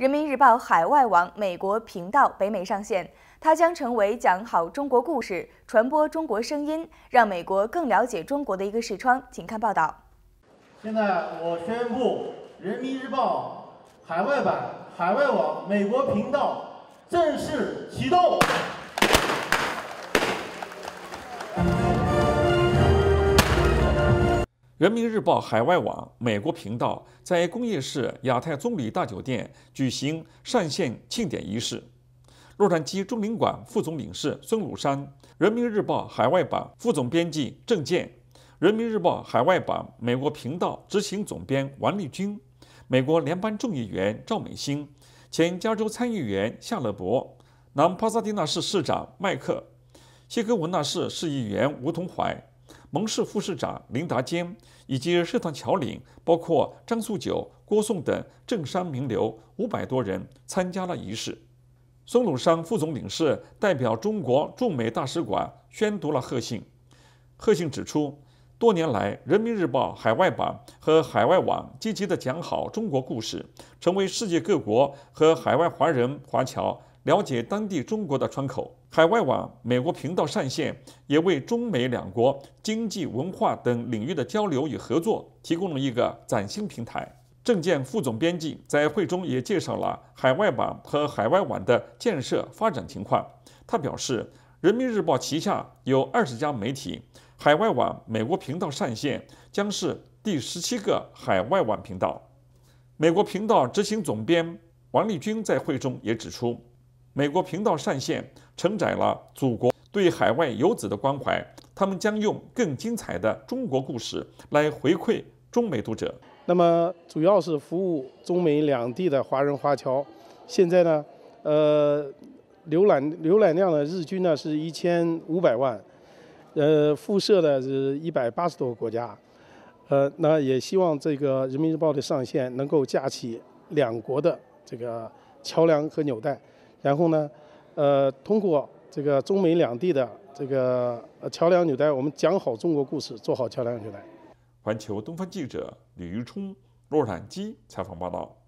人民日报海外网美国频道北美上线，它将成为讲好中国故事、传播中国声音、让美国更了解中国的一个视窗。请看报道。现在我宣布，《人民日报》海外版海外网美国频道正式启动。人民日报海外网、美国频道在工业市亚太棕榈大酒店举行上线庆典仪式。洛杉矶中领馆副总领事孙鲁山、人民日报海外版副总编辑郑健、人民日报海外版美国频道执行总编王立军、美国联邦众议员赵美心、前加州参议员夏勒伯、南帕萨迪纳市市长麦克、西科文纳市市议员吴同怀。蒙氏副市长林达坚以及社团侨领，包括张素九、郭颂等政商名流五百多人参加了仪式。孙鲁山副总领事代表中国驻美大使馆宣读了贺信。贺信指出，多年来，《人民日报》海外版和海外网积极地讲好中国故事，成为世界各国和海外华人华侨。了解当地中国的窗口，海外网美国频道上线，也为中美两国经济、文化等领域的交流与合作提供了一个崭新平台。证见副总编辑在会中也介绍了海外网和海外网的建设发展情况。他表示，人民日报旗下有二十家媒体，海外网美国频道上线将是第十七个海外网频道。美国频道执行总编王立军在会中也指出。美国频道上线承载了祖国对海外游子的关怀，他们将用更精彩的中国故事来回馈中美读者。那么，主要是服务中美两地的华人华侨。现在呢，呃，浏览浏览量呢日均呢是一千五百万，呃，辐射的是一百八十多个国家。呃，那也希望这个人民日报的上线能够架起两国的这个桥梁和纽带。然后呢，呃，通过这个中美两地的这个桥梁纽带，我们讲好中国故事，做好桥梁纽带。环球东方记者李玉冲、洛冉基采访报道。